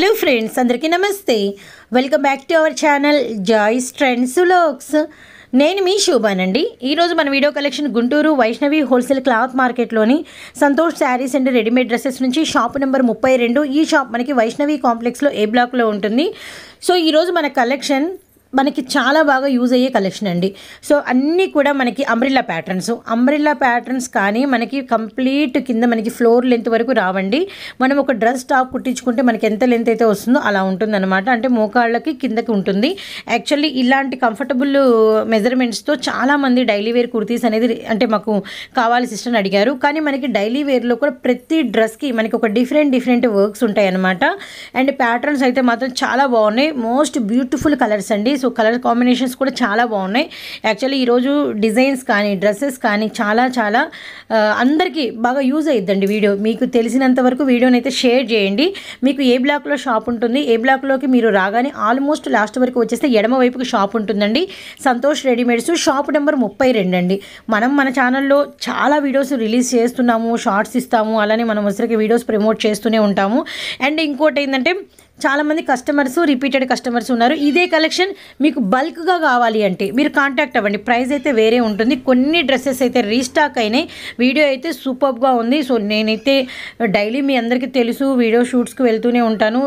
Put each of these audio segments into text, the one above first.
hello friends అందరికీ నమస్తే welcome back to our channel Joys Trends Looks నేను మీ శోభానండి ఈరోజు మన video collection Guntur Vaishnavi wholesale cloth మార్కెట్లోని Santosh sarees and readymade dresses నుంచి షాప్ నెంబర్ ముప్పై ఈ షాప్ మనకి వైష్ణవి కాంప్లెక్స్లో ఏ బ్లాక్లో ఉంటుంది సో ఈరోజు మన కలెక్షన్ మనకి చాలా బాగా యూజ్ అయ్యే కలెక్షన్ అండి సో అన్నీ కూడా మనకి అంబ్రిల్లా ప్యాటర్న్స్ అంబ్రిల్లా ప్యాటర్న్స్ కానీ మనకి కంప్లీట్ కింద మనకి ఫ్లోర్ లెంత్ వరకు రావండి మనం ఒక డ్రెస్ టాప్ కుట్టించుకుంటే మనకి ఎంత లెంత్ అయితే వస్తుందో అలా ఉంటుంది అంటే మోకాళ్ళకి కిందకి ఉంటుంది యాక్చువల్లీ ఇలాంటి కంఫర్టబుల్ మెజర్మెంట్స్తో చాలామంది డైలీ వేర్ కుర్తీస్ అనేది అంటే మాకు కావాలి సిస్టర్ అడిగారు కానీ మనకి డైలీ వేర్లో కూడా ప్రతి డ్రెస్కి మనకి ఒక డిఫరెంట్ డిఫరెంట్ వర్క్స్ ఉంటాయి అనమాట అండ్ ప్యాటర్న్స్ అయితే మాత్రం చాలా బాగున్నాయి మోస్ట్ బ్యూటిఫుల్ కలర్స్ అండి సో కలర్ కాంబినేషన్స్ కూడా చాలా బాగున్నాయి యాక్చువల్లీ ఈరోజు డిజైన్స్ కానీ డ్రెస్సెస్ కానీ చాలా చాలా అందరికీ బాగా యూజ్ అయ్యిద్దండి వీడియో మీకు తెలిసినంత వరకు వీడియోని అయితే షేర్ చేయండి మీకు ఏ బ్లాక్లో షాప్ ఉంటుంది ఏ బ్లాక్లోకి మీరు రాగానే ఆల్మోస్ట్ లాస్ట్ వరకు వచ్చేస్తే ఎడమ వైపుకి షాప్ ఉంటుందండి సంతోష్ రెడీమేడ్స్ షాప్ నెంబర్ ముప్పై రెండు అండి మనం మన ఛానల్లో చాలా వీడియోస్ రిలీజ్ చేస్తున్నాము షార్ట్స్ ఇస్తాము అలానే మనం వచ్చరికి వీడియోస్ ప్రమోట్ చేస్తూనే ఉంటాము అండ్ ఇంకోటి ఏంటంటే చాలామంది కస్టమర్స్ రిపీటెడ్ కస్టమర్స్ ఉన్నారు ఇదే కలెక్షన్ మీకు బల్క్గా కావాలి అంటే మీరు కాంటాక్ట్ అవ్వండి ప్రైస్ అయితే వేరే ఉంటుంది కొన్ని డ్రెస్సెస్ అయితే రీస్టాక్ అయినాయి వీడియో అయితే సూపర్గా ఉంది సో నేనైతే డైలీ మీ అందరికీ తెలుసు వీడియో షూట్స్కి వెళ్తూనే ఉంటాను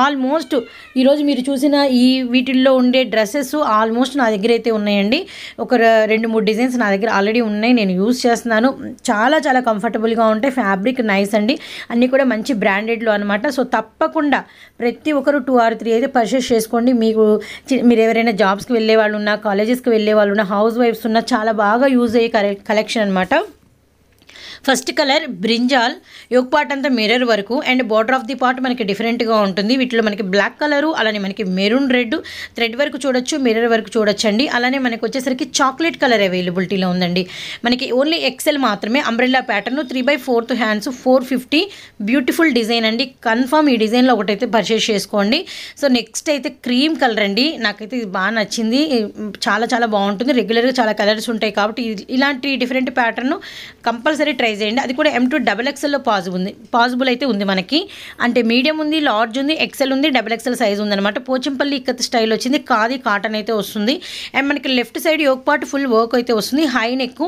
ఆల్మోస్ట్ ఈరోజు మీరు చూసిన ఈ వీటిల్లో ఉండే డ్రెస్సెస్ ఆల్మోస్ట్ నా దగ్గర అయితే ఉన్నాయండి ఒక రెండు మూడు డిజైన్స్ నా దగ్గర ఆల్రెడీ ఉన్నాయి నేను యూజ్ చేస్తున్నాను చాలా చాలా కంఫర్టబుల్గా ఉంటాయి ఫ్యాబ్రిక్ నైస్ అండి అన్నీ కూడా మంచి బ్రాండెడ్లు అనమాట సో తప్పకుండా ప్రతి ఒక్కరు టూ ఆర్ త్రీ అయితే పర్చేస్ చేసుకోండి మీకు మీరు ఎవరైనా జాబ్స్కి వెళ్ళే వాళ్ళు ఉన్నా కాలేజెస్కి వెళ్ళే వాళ్ళు ఉన్నా హౌస్ వైఫ్స్ ఉన్నా చాలా బాగా యూజ్ అయ్యే కలెక్షన్ అనమాట first colour brinjal yoke part అంతా మిర్రర్ వరకు and border of the part మనకి డిఫరెంట్గా ఉంటుంది వీటిలో మనకి బ్లాక్ కలరు అలానే మనకి మెరూన్ రెడ్ థ్రెడ్ వరకు చూడొచ్చు మిర్రర్ వరకు చూడొచ్చండి అలానే మనకి వచ్చేసరికి చాక్లెట్ కలర్ అవైలబిలిటీలో ఉందండి మనకి ఓన్లీ ఎక్సెల్ మాత్రమే umbrella pattern three by fourth hands four fifty beautiful design అండి కన్ఫామ్ ఈ డిజైన్లో ఒకటైతే పర్చేస్ చేసుకోండి సో నెక్స్ట్ అయితే క్రీమ్ కలర్ అండి నాకైతే ఇది బాగా నచ్చింది చాలా చాలా బాగుంటుంది రెగ్యులర్గా చాలా కలర్స్ ఉంటాయి కాబట్టి ఇలాంటి different pattern compulsory try size అండి అది కూడా ఎం టూ డబల్ ఎక్సెల్లో పాజిబుల్ ఉంది పాజిబుల్ అయితే ఉంది మనకి అంటే మీడియం ఉంది లార్జ్ ఉంది ఎక్సెల్ ఉంది డబల్ ఎక్సెల్ సైజ్ ఉందనమాట పోచంపల్లి ఇక్కత్ స్టైల్ వచ్చింది కాది కాటన్ అయితే వస్తుంది అండ్ మనకి left side yoke part full work అయితే వస్తుంది హై నెక్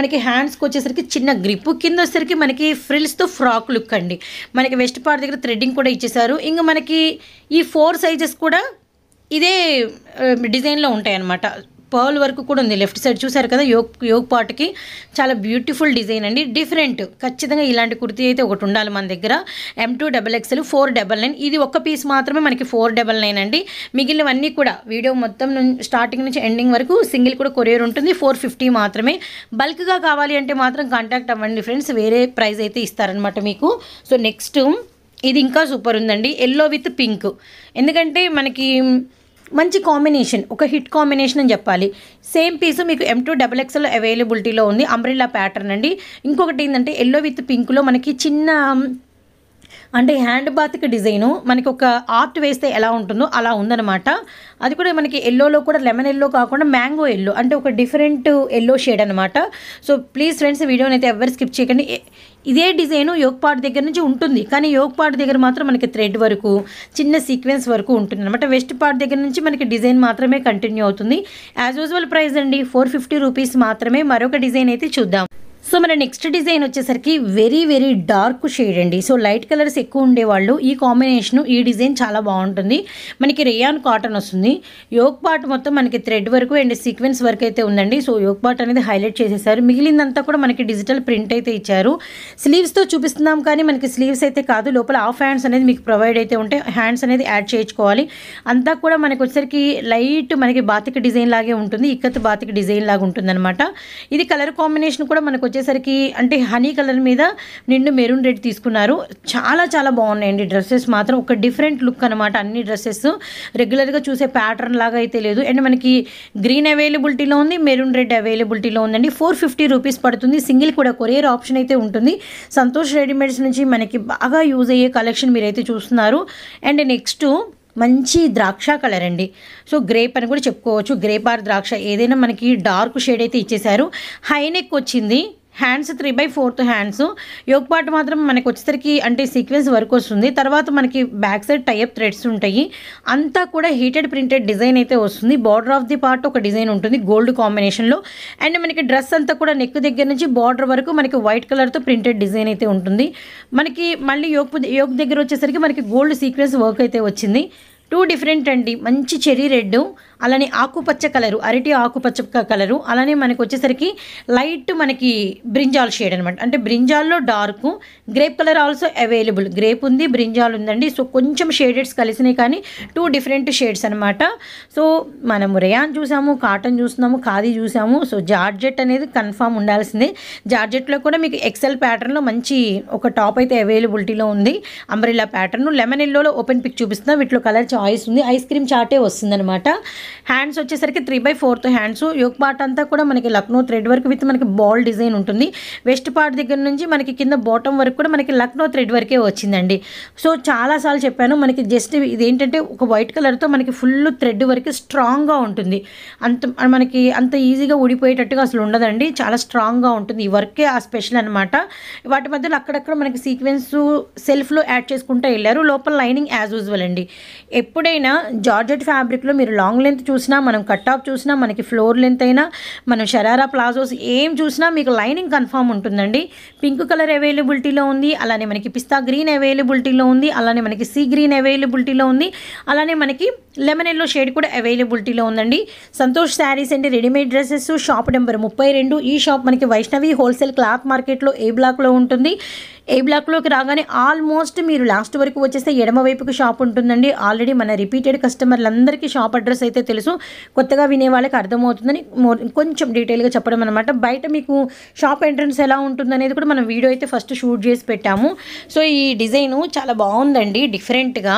మనకి హ్యాండ్స్కి వచ్చేసరికి చిన్న గ్రిప్ కింద వచ్చేసరికి మనకి ఫ్రిల్స్తో ఫ్రాక్ లుక్ అండి మనకి వెస్ట్ పార్ట్ దగ్గర థ్రెడ్డింగ్ కూడా ఇచ్చేసారు ఇంకా మనకి ఈ ఫోర్ సైజెస్ కూడా ఇదే డిజైన్లో ఉంటాయన్నమాట పర్ల్ వర్క్ కూడా ఉంది లెఫ్ట్ సైడ్ చూసారు కదా యోగ్ యోగ్ పాటుకి చాలా బ్యూటిఫుల్ డిజైన్ అండి డిఫరెంట్ ఖచ్చితంగా ఇలాంటి కుర్తీ అయితే ఒకటి ఉండాలి మన దగ్గర M two double XL four double nine ఇది ఒక్క పీస్ మాత్రమే మనకి ఫోర్ డబల్ నైన్ అండి మిగిలినవన్నీ కూడా వీడియో మొత్తం స్టార్టింగ్ నుంచి ఎండింగ్ వరకు సింగిల్ కూడా కొరియర్ ఉంటుంది ఫోర్ ఫిఫ్టీ మాత్రమే బల్క్గా కావాలి అంటే మాత్రం కాంటాక్ట్ అవ్వండి ఫ్రెండ్స్ వేరే ప్రైస్ అయితే ఇస్తారనమాట మీకు సో నెక్స్ట్ ఇది ఇంకా సూపర్ ఉందండి ఎల్లో విత్ పింక్ ఎందుకంటే మనకి మంచి కాంబినేషన్ ఒక హిట్ కాంబినేషన్ అని చెప్పాలి సేమ్ పీస్ మీకు ఎం టూ డబల్ ఎక్స్ఎల్ అవైలబిలిటీలో ఉంది అంబ్రిల్లా ప్యాటర్న్ అండి ఇంకొకటి ఏంటంటే ఎల్లో విత్ పింక్లో మనకి చిన్న అంటే హ్యాండ్ బాత్కి డిజైను మనకి ఒక ఆర్ట్ వేస్తే ఎలా ఉంటుందో అలా ఉందనమాట అది కూడా మనకి ఎల్లోలో కూడా లెమన్ ఎల్లో కాకుండా మ్యాంగో ఎల్లో అంటే ఒక డిఫరెంట్ ఎల్లో షేడ్ అనమాట సో ప్లీజ్ ఫ్రెండ్స్ వీడియోని అయితే ఎవరు స్కిప్ చేయకండి ఇదే డిజైన్ పార్ట్ దగ్గర నుంచి ఉంటుంది కానీ యోగపాటు దగ్గర మాత్రం మనకి థ్రెడ్ వరకు చిన్న సీక్వెన్స్ వరకు ఉంటుంది అనమాట వెస్ట్ పార్ట్ దగ్గర నుంచి మనకి డిజైన్ మాత్రమే కంటిన్యూ అవుతుంది యాజ్ యూజువల్ ప్రైస్ అండి ఫోర్ ఫిఫ్టీ రూపీస్ మాత్రమే మరొక డిజైన్ అయితే చూద్దాం సో మన నెక్స్ట్ డిజైన్ వచ్చేసరికి వెరీ వెరీ డార్క్ షేడ్ అండి సో లైట్ కలర్స్ ఎక్కువ ఉండేవాళ్ళు ఈ కాంబినేషన్ ఈ డిజైన్ చాలా బాగుంటుంది మనకి రేయాన్ కాటన్ వస్తుంది యోగ్ పాట్ మొత్తం మనకి థ్రెడ్ వరకు అండ్ సీక్వెన్స్ వర్క్ అయితే ఉందండి సో యోగ్ పాట్ అనేది హైలైట్ చేసేసారు మిగిలిందంతా కూడా మనకి డిజిటల్ ప్రింట్ అయితే ఇచ్చారు స్లీవ్స్తో చూపిస్తున్నాం కానీ మనకి స్లీవ్స్ అయితే కాదు లోపల ఆఫ్ హ్యాండ్స్ అనేది మీకు ప్రొవైడ్ అయితే ఉంటే హ్యాండ్స్ అనేది యాడ్ చేయించుకోవాలి అంతా కూడా మనకి వచ్చేసరికి లైట్ మనకి బాతిక డిజైన్ లాగే ఉంటుంది ఇక్కత్ బాతిక డిజైన్ లాగా ఉంటుంది ఇది కలర్ కాంబినేషన్ కూడా మనకు వచ్చేసరికి అంటే హనీ కలర్ మీద నిండు మెరూన్ రెడ్ తీసుకున్నారు చాలా చాలా బాగున్నాయండి డ్రెస్సెస్ మాత్రం ఒక డిఫరెంట్ లుక్ అనమాట అన్ని డ్రెస్సెస్ రెగ్యులర్గా చూసే ప్యాటర్న్ లాగా అయితే లేదు అండ్ మనకి గ్రీన్ అవైలబిలిటీలో ఉంది మెరూన్ రెడ్ అవైలబిలిటీలో ఉందండి ఫోర్ ఫిఫ్టీ రూపీస్ పడుతుంది సింగిల్ కూడా కొరియర్ ఆప్షన్ అయితే ఉంటుంది సంతోష్ రెడీమేడ్స్ నుంచి మనకి బాగా యూజ్ అయ్యే కలెక్షన్ మీరైతే చూస్తున్నారు అండ్ నెక్స్ట్ మంచి ద్రాక్ష కలర్ అండి సో గ్రేప్ అని కూడా చెప్పుకోవచ్చు గ్రేప్ ఆర్ ద్రాక్ష ఏదైనా మనకి డార్క్ షేడ్ అయితే ఇచ్చేశారు హైనెక్ వచ్చింది hands three by fourth hands yoke part మాత్రం మనకి వచ్చేసరికి అంటే సీక్వెన్స్ వర్క్ వస్తుంది తర్వాత మనకి బ్యాక్ సైడ్ టైప్ థ్రెడ్స్ ఉంటాయి అంతా కూడా హీటెడ్ ప్రింటెడ్ డిజైన్ అయితే వస్తుంది బార్డర్ ఆఫ్ ది పార్ట్ ఒక డిజైన్ ఉంటుంది గోల్డ్ కాంబినేషన్లో అండ్ మనకి డ్రెస్ అంతా కూడా నెక్ దగ్గర నుంచి బార్డర్ వరకు మనకి వైట్ కలర్తో ప్రింటెడ్ డిజైన్ అయితే ఉంటుంది మనకి మళ్ళీ యోగ్ యోగ్ దగ్గర వచ్చేసరికి మనకి గోల్డ్ సీక్వెన్స్ వర్క్ అయితే వచ్చింది టూ డిఫరెంట్ అండి మంచి చెరీ రెడ్ అలానే ఆకుపచ్చ కలరు అరటి ఆకుపచ్చ కలరు అలానే మనకు వచ్చేసరికి లైట్ మనకి బ్రింజాల్ షేడ్ అనమాట అంటే బ్రింజాల్లో dark grape colour also available grape ఉంది బ్రింజాల్ ఉందండి సో కొంచెం షేడెడ్స్ కలిసినాయి కానీ టూ డిఫరెంట్ షేడ్స్ అనమాట సో మనము రేయాన్ చూసాము కాటన్ చూస్తున్నాము ఖాదీ చూసాము సో జార్జెట్ అనేది కన్ఫామ్ ఉండాల్సిందే జార్జెట్లో కూడా మీకు ఎక్సెల్ ప్యాటర్న్లో మంచి ఒక టాప్ అయితే అవైలబిలిటీలో ఉంది అంబ్రిల్లా ప్యాటర్న్ లెమన్ ఎల్లోలో ఓపెన్ పిక్ చూపిస్తున్నాం వీటిలో కలర్ చాలా చాయిస్ ఉంది ఐస్ క్రీమ్ చాటే వస్తుందనమాట హ్యాండ్స్ వచ్చేసరికి three by fourth hands yoke part అంతా కూడా మనకి లక్నో థ్రెడ్ వర్క్ విత్ మనకి బాల్ డిజైన్ ఉంటుంది వెస్ట్ పార్ట్ దగ్గర నుంచి మనకి కింద బాటమ్ వరకు కూడా మనకి లక్నో థ్రెడ్ వర్కే వచ్చిందండి సో చాలాసార్లు చెప్పాను మనకి జస్ట్ ఇది ఏంటంటే ఒక వైట్ కలర్తో మనకి ఫుల్ థ్రెడ్ వరకు స్ట్రాంగ్గా ఉంటుంది అంత మనకి అంత ఈజీగా ఊడిపోయేటట్టుగా అసలు ఉండదండి చాలా స్ట్రాంగ్గా ఉంటుంది ఈ వర్కే ఆ స్పెషల్ అనమాట వాటి మధ్యలో అక్కడక్కడ మనకి సీక్వెన్స్ సెల్ఫ్లో యాడ్ చేసుకుంటూ వెళ్ళారు లోపల లైనింగ్ యాజ్ యూజువల్ అండి ఎప్పుడైనా జార్జెట్ ఫ్యాబ్రిక్లో మీరు లాంగ్ లెంత్ చూసినా మనం కట్ ఆఫ్ చూసినా మనకి ఫ్లోర్ లెంత్ అయినా మనం షరారా ప్లాజోస్ ఏం చూసినా మీకు లైనింగ్ కన్ఫామ్ ఉంటుందండి పింక్ కలర్ అవైలబిలిటీలో ఉంది అలానే మనకి పిస్తా గ్రీన్ అవైలబిలిటీలో ఉంది అలానే మనకి సీ గ్రీన్ అవైలబిలిటీలో ఉంది అలానే మనకి లెమన్ ఎల్లో షేడ్ కూడా అవైలబిలిటీలో ఉందండి సంతోష్ శారీస్ అండి రెడీమేడ్ డ్రెస్సెస్ షాప్ నెంబర్ ముప్పై రెండు ఈ షాప్ మనకి వైష్ణవి హోల్సేల్ క్లాత్ మార్కెట్లో ఏ బ్లాక్లో ఉంటుంది ఏ బ్లాక్లోకి రాగానే ఆల్మోస్ట్ మీరు లాస్ట్ వరకు వచ్చేస్తే ఎడమ వైపుకి షాప్ ఉంటుందండి ఆల్రెడీ ఆల్రెడీ మన రిపీటెడ్ కస్టమర్లందరికీ షాప్ అడ్రస్ అయితే తెలుసు కొత్తగా వినే వాళ్ళకి అర్థమవుతుందని కొంచెం డీటెయిల్గా చెప్పడం అనమాట బయట మీకు షాప్ ఎంట్రన్స్ ఎలా ఉంటుందనేది కూడా మనం వీడియో అయితే ఫస్ట్ షూట్ చేసి పెట్టాము సో ఈ డిజైను చాలా బాగుందండి డిఫరెంట్గా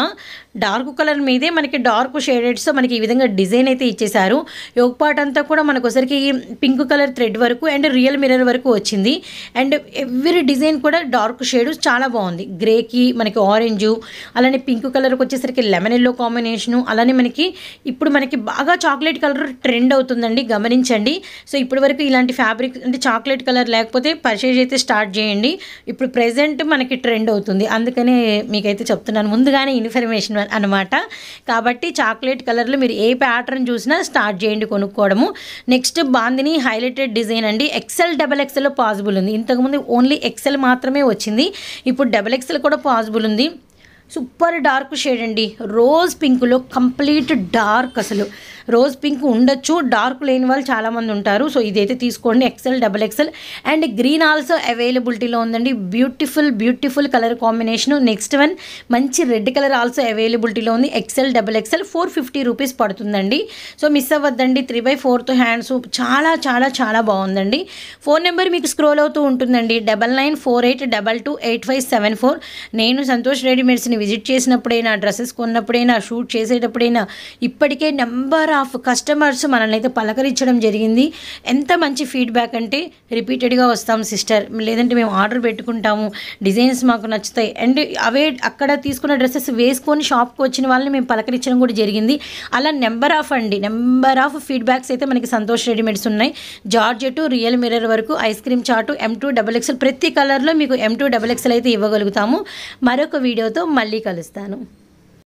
డార్క్ కలర్ మీదే మనకి డార్క్ షేడెడ్స్ మనకి ఈ విధంగా డిజైన్ అయితే ఇచ్చేశారు యోగ పార్ట్ అంతా కూడా మనకొసరికి పింక్ కలర్ థ్రెడ్ వరకు అండ్ రియల్ మిర్రర్ వరకు వచ్చింది అండ్ ఎవ్రీ డిజైన్ కూడా డార్క్ షేడ్ చాలా బాగుంది గ్రేకి మనకి ఆరెంజ్ అలానే పింక్ కలర్కి వచ్చేసరికి లెమన్ ఎల్లో కాంబినేషను అలానే మనకి ఇప్పుడు మనకి బాగా చాక్లెట్ కలర్ ట్రెండ్ అవుతుందండి గమనించండి సో ఇప్పటి వరకు ఇలాంటి ఫ్యాబ్రిక్ అంటే చాక్లెట్ కలర్ లేకపోతే పర్చేజ్ అయితే స్టార్ట్ చేయండి ఇప్పుడు ప్రజెంట్ మనకి ట్రెండ్ అవుతుంది అందుకనే మీకైతే చెప్తున్నాను ముందుగానే ఇన్ఫర్మేషన్ అనమాట కాబట్టి చాక్లెట్ కలర్లో మీరు ఏ ప్యాటర్న్ చూసినా స్టార్ట్ చేయండి కొనుక్కోవడము నెక్స్ట్ బాందిని హైలైటెడ్ డిజైన్ అండి ఎక్సెల్ డబల్ ఎక్సెల్ పాసిబుల్ ఉంది ఇంతకుముందు ఓన్లీ ఎక్సెల్ మాత్రమే వచ్చింది ఇప్పుడు డబల్ ఎక్సెల్ కూడా పాసిబుల్ ఉంది సూపర్ డార్క్ షేడ్ అండి రోజ్ పింక్లో కంప్లీట్ డార్క్ అసలు రోజ్ పింక్ ఉండొచ్చు డార్క్ లేని వాళ్ళు చాలామంది ఉంటారు సో ఇదైతే తీసుకోండి XL double XL and green also అవైలబిలిటీలో ఉందండి beautiful beautiful colour combination next one మంచి రెడ్ కలర్ ఆల్సో అవైలబిలిటీలో ఉంది XL double XL four fifty rupees పడుతుందండి సో మిస్ అవ్వద్దండి త్రీ బై ఫోర్త్ హ్యాండ్స్ చాలా చాలా చాలా బాగుందండి ఫోన్ నెంబర్ మీకు స్క్రోల్ అవుతూ ఉంటుందండి double nine four eight double two eight five seven four నేను సంతోష్ రెడీమేడ్స్ని విజిట్ చేసినప్పుడైనా డ్రెస్సెస్ కొన్నప్పుడైనా షూట్ చేసేటప్పుడైనా ఇప్పటికే నెంబర్ ఆఫ్ కస్టమర్స్ మనల్ని అయితే పలకరించడం జరిగింది ఎంత మంచి ఫీడ్బ్యాక్ అంటే రిపీటెడ్గా వస్తాం సిస్టర్ లేదంటే మేము ఆర్డర్ పెట్టుకుంటాము డిజైన్స్ మాకు నచ్చుతాయి అండ్ అవే అక్కడ తీసుకున్న డ్రెస్సెస్ వేసుకొని షాప్కి వచ్చిన వాళ్ళని మేము పలకరించడం కూడా జరిగింది అలా నెంబర్ ఆఫ్ అండి నెంబర్ ఆఫ్ ఫీడ్బ్యాక్స్ అయితే మనకి సంతోష్ రెడీమేడ్స్ ఉన్నాయి జార్జెట్ రియల్ మిర్రర్ వరకు ఐస్ క్రీమ్ చాటు ఎం టూ డబల్ ఎక్స్ ప్రతి కలర్లో మీకు ఎం టూ డబల్ ఎక్స్ అయితే ఇవ్వగలుగుతాము మరొక వీడియోతో మళ్ళీ కలుస్తాను